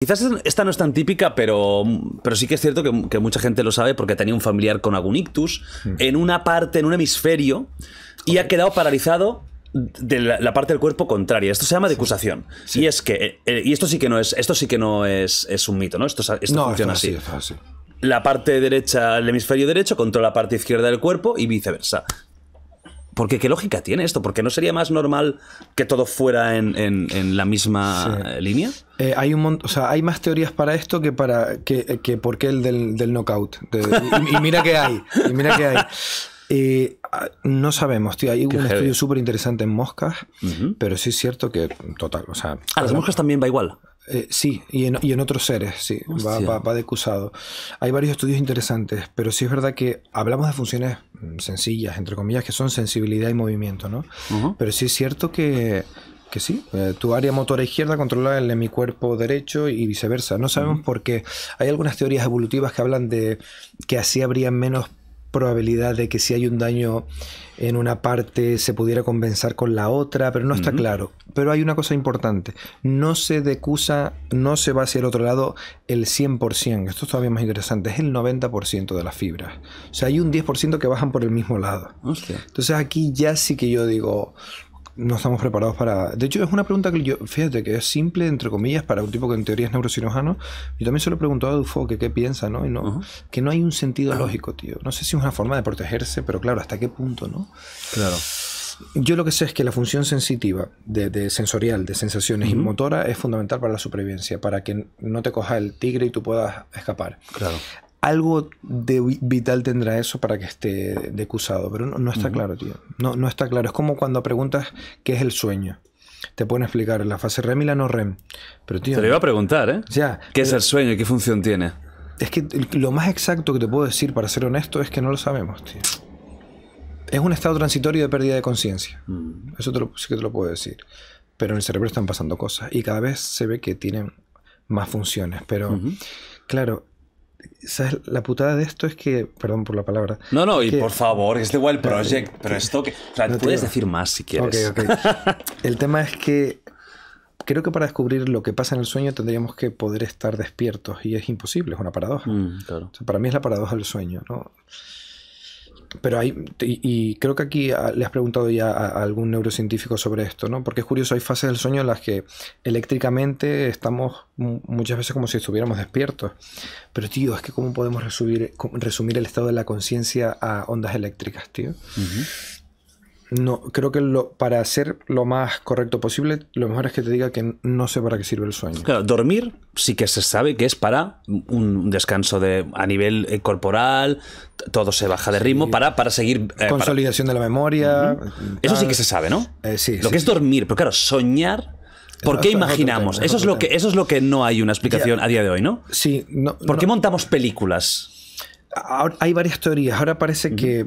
Quizás esta no es tan típica, pero, pero sí que es cierto que, mucha gente lo sabe porque tenía un familiar con Agunictus hmm. en una parte, en un hemisferio, y ha quedado paralizado de la, parte del cuerpo contraria. Esto se llama decusación. Y es que eh, eh, y esto sí que no es esto sí que no es, es un mito, ¿no? Esto, funciona así. así. La parte derecha, el hemisferio derecho controla la parte izquierda del cuerpo y viceversa. Porque qué lógica tiene esto, porque no sería más normal que todo fuera en, la misma línea. Eh, hay un o hay más teorías para esto que para que, eh, que por qué el del, del knockout. y, mira que hay, eh, ah, no sabemos, tío. Hay un estudio súper interesante en moscas, pero sí es cierto que, total, o sea... A ah, las moscas también va igual. Eh, sí, y en, otros seres, sí, va, decusado. de Hay varios estudios interesantes, pero sí es verdad que hablamos de funciones mm, sencillas, entre comillas, que son sensibilidad y movimiento, ¿no? Pero sí es cierto que, que sí, eh, tu área motora izquierda controla el de mi cuerpo derecho y viceversa. No sabemos por qué. Hay algunas teorías evolutivas que hablan de que así habría menos probabilidad de que si hay un daño en una parte se pudiera compensar con la otra, pero no está claro. Pero hay una cosa importante, no se decusa, no se va hacia el otro lado el 100%, esto es todavía más interesante, es el 90% de las fibras. O sea, hay un 10% que bajan por el mismo lado. Entonces aquí ya sí que yo digo, no estamos preparados para... De hecho, es una pregunta que yo, fíjate, que es simple, entre comillas, para un tipo que en teoría es neurocirujano. Yo también se lo he preguntado a Dufo que qué piensa, ¿no? Y no Que no hay un sentido ah. lógico, tío. No sé si es una forma de protegerse, pero claro, ¿hasta qué punto, no? Claro. Yo lo que sé es que la función sensitiva, de, sensorial, de sensaciones y motora, es fundamental para la supervivencia, para que no te coja el tigre y tú puedas escapar. Claro algo de vital tendrá eso para que esté decusado, pero no, está claro, tío. No, no está claro. Es como cuando preguntas qué es el sueño. Te pueden explicar la fase REM y la no REM. Pero, tío, Te lo iba a preguntar, ¿eh? Ya. ¿Qué es el sueño? y ¿Qué función tiene? Es que lo más exacto que te puedo decir, para ser honesto, es que no lo sabemos, tío. Es un estado transitorio de pérdida de conciencia. Mm. Eso te lo, sí que te lo puedo decir. Pero en el cerebro están pasando cosas y cada vez se ve que tienen más funciones. Pero, claro, la putada de esto es que, perdón por la palabra. No, no, y por favor, es de Wild Project, pero esto que. O sea, puedes decir más si quieres. el tema es que creo que para descubrir lo que pasa en el sueño tendríamos que poder estar despiertos y es imposible, es una paradoja. Mm, para mí es la paradoja del sueño, ¿no? pero hay, y, creo que aquí ah, le has preguntado ya a, algún neurocientífico sobre esto, ¿no? Porque es curioso, hay fases del sueño en las que eléctricamente estamos muchas veces como si estuviéramos despiertos. Pero, tío, es que cómo podemos resumir, resumir el estado de la conciencia a ondas eléctricas, tío. No, creo que lo, para hacer lo más correcto posible, lo mejor es que te diga que no sé para qué sirve el sueño. Claro, dormir sí que se sabe que es para un descanso de, a nivel eh, corporal, todo se baja de ritmo, para, para seguir... Eh, Consolidación de la memoria. Eh, eso sí que se sabe, ¿no? sí. Lo que es dormir, pero claro, soñar... ¿Por qué imaginamos? eso, es lo que, eso es lo que no hay una explicación a día de hoy, ¿no? Sí. No, ¿Por qué montamos películas? hay varias teorías. Ahora parece que,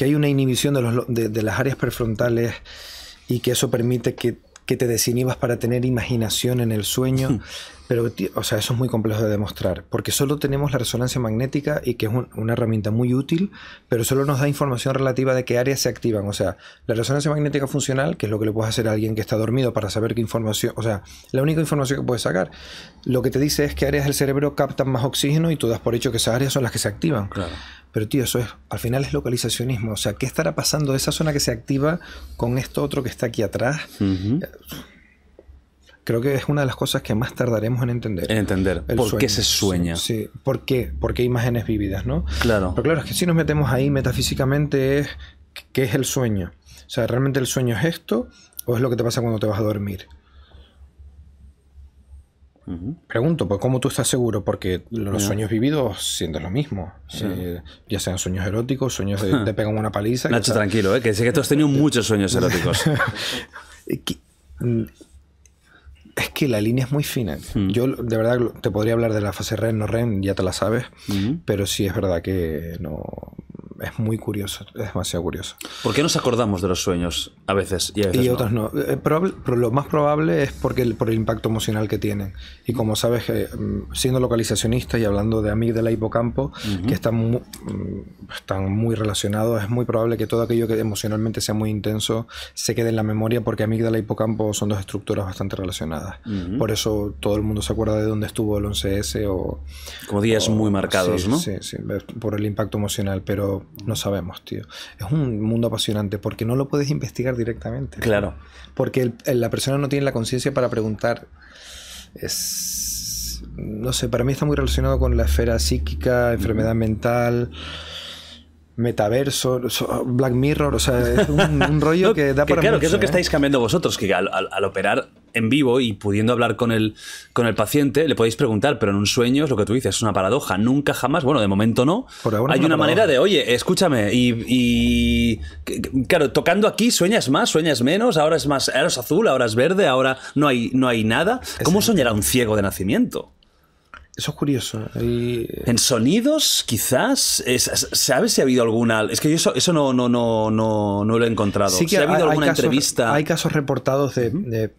hay una inhibición de, los, de, las áreas prefrontales y que eso permite que, que te desinhibas para tener imaginación en el sueño. Pero, o sea, eso es muy complejo de demostrar, porque solo tenemos la resonancia magnética y que es una herramienta muy útil, pero solo nos da información relativa de qué áreas se activan. O sea, la resonancia magnética funcional, que es lo que le puedes hacer a alguien que está dormido para saber qué información, o sea, la única información que puedes sacar, lo que te dice es qué áreas del cerebro captan más oxígeno y tú das por hecho que esas áreas son las que se activan. Claro. Pero tío, eso es, al final es localizacionismo. O sea, ¿qué estará pasando de esa zona que se activa con esto otro que está aquí atrás? Uh creo que es una de las cosas que más tardaremos en entender. En entender. por qué se sueña. Sí, ¿Por qué? Porque imágenes vividas ¿no? Claro. Pero claro, es que si nos metemos ahí metafísicamente es qué es el sueño. O sea, ¿realmente el sueño es esto o es lo que te pasa cuando te vas a dormir? Pregunto, pues ¿cómo tú estás seguro? Porque los sueños vividos sientes lo mismo. Eh, ya sean sueños eróticos, sueños de te pegan una paliza. Nacho, tranquilo, ¿eh? que sé que tú has tenido muchos sueños eróticos. Mm, la línea es muy fina. Mm. Yo, de verdad, te podría hablar de la fase Ren no Ren ya te la sabes, mm. pero sí es verdad que no es muy curioso, es demasiado curioso. ¿Por qué nos acordamos de los sueños a veces y no? otras no. Eh, probable, lo más probable es porque por el impacto emocional que tienen. Y como sabes, eh, mm, siendo localizacionista y hablando de amígdala hipocampo, que están muy, mm, están muy relacionados, es muy probable que todo aquello que emocionalmente sea muy intenso se quede en la memoria porque amígdala y hipocampo son dos estructuras bastante relacionadas. Por eso todo el mundo se acuerda de dónde estuvo el 11S o... Como días muy marcados, ¿no? Sí, sí, por el impacto emocional, pero no sabemos, tío. Es un mundo apasionante porque no lo puedes investigar directamente. Claro. Porque la persona no tiene la conciencia para preguntar. Es, no sé, para mí está muy relacionado con la esfera psíquica, enfermedad mental, metaverso, Black Mirror. O sea, es un, rollo que da para. Claro, que es lo que ¿eh? estáis cambiando vosotros, que al operar en vivo y pudiendo hablar con el, con el paciente, le podéis preguntar, pero en un sueño es lo que tú dices, es una paradoja. Nunca jamás, bueno, de momento no. hay una, manera de, oye, escúchame, y, y, claro, tocando aquí sueñas más, sueñas menos, ahora es más, ahora es azul, ahora es verde, ahora no hay, no hay nada. ¿Cómo soñará un ciego de nacimiento? Eso es curioso. ¿eh? Eh, en sonidos, quizás. ¿Sabes si ha habido alguna? Es que yo eso, no, no, no, no, no lo he encontrado. Sí que si ha habido alguna entrevista. Hay casos reportados de,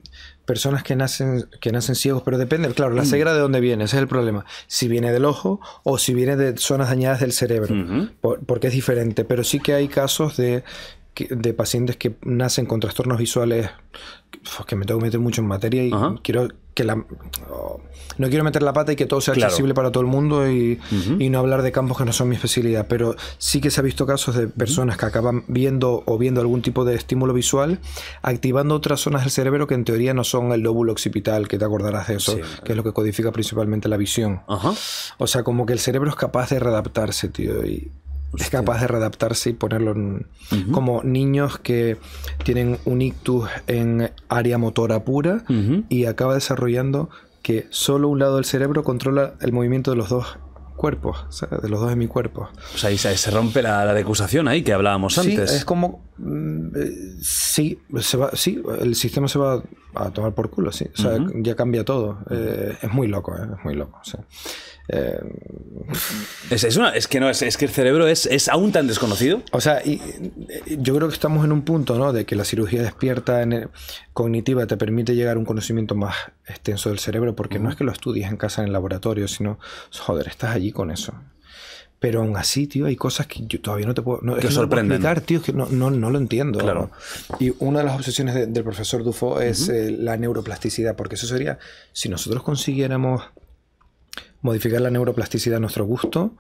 personas que nacen, que nacen ciegos, pero depende, claro, la mm. ceguera de dónde viene, ese es el problema. Si viene del ojo o si viene de zonas dañadas del cerebro, porque es diferente. Pero sí que hay casos de de pacientes que nacen con trastornos visuales, que me tengo que meter mucho en materia y quiero que la, oh, no quiero meter la pata y que todo sea accesible para todo el mundo y, no hablar de campos que no son mi especialidad, pero sí que se ha visto casos de personas que acaban viendo o viendo algún tipo de estímulo visual, activando otras zonas del cerebro que en teoría no son el lóbulo occipital, que te acordarás de eso, que es lo que codifica principalmente la visión. O sea, como que el cerebro es capaz de readaptarse, tío. Y, es este. capaz de readaptarse y ponerlo como niños que tienen un ictus en área motora pura y acaba desarrollando que solo un lado del cerebro controla el movimiento de los dos cuerpos, de los dos hemicuerpos. sea, ahí se, rompe la, decusación ahí que hablábamos antes. Es como. Mm, eh, sí, se va, sí, el sistema se va a tomar por culo, sí. O sea, ya cambia todo. Eh, es muy loco, eh, es muy loco. Eh, es, una, es, que no, es, es que el cerebro es, aún tan desconocido. O sea, eh, yo creo que estamos en un punto, ¿no? De que la cirugía despierta en cognitiva te permite llegar a un conocimiento más extenso del cerebro, porque no es que lo estudies en casa, en el laboratorio, sino, joder, estás allí con eso. Pero aún así, tío, hay cosas que yo todavía no te puedo, no, que explicar, tío, que no, lo entiendo. Claro. Y una de las obsesiones del profesor Dufo es eh, la neuroplasticidad, porque eso sería, si nosotros consiguiéramos modificar la neuroplasticidad a nuestro gusto,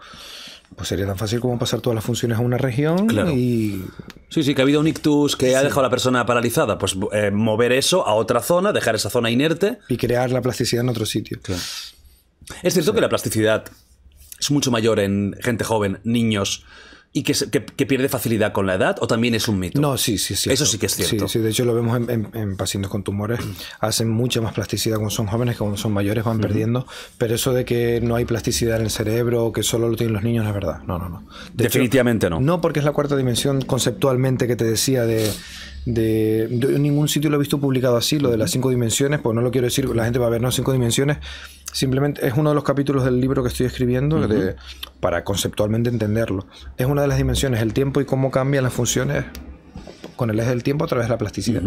pues sería tan fácil como pasar todas las funciones a una región claro. y... Sí, sí, que ha habido un ictus que ha dejado a la persona paralizada. Pues eh, mover eso a otra zona, dejar esa zona inerte. Y crear la plasticidad en otro sitio. Claro. Es cierto que la plasticidad es mucho mayor en gente joven, niños, y que, que, pierde facilidad con la edad o también es un mito? No, sí, sí, sí. Eso sí que es cierto. Sí, sí de hecho lo vemos en, pacientes con tumores. Mm. Hacen mucha más plasticidad cuando son jóvenes que cuando son mayores, van mm. perdiendo. Pero eso de que no hay plasticidad en el cerebro que solo lo tienen los niños no es verdad. No, no, no. Definitivamente no. No, porque es la cuarta dimensión conceptualmente que te decía de de, ningún sitio lo he visto publicado así, lo de las cinco dimensiones, pues no lo quiero decir, la gente va a ver, no, cinco dimensiones. Simplemente es uno de los capítulos del libro que estoy escribiendo para conceptualmente entenderlo. Es una de las dimensiones, el tiempo y cómo cambian las funciones con el eje del tiempo a través de la plasticidad.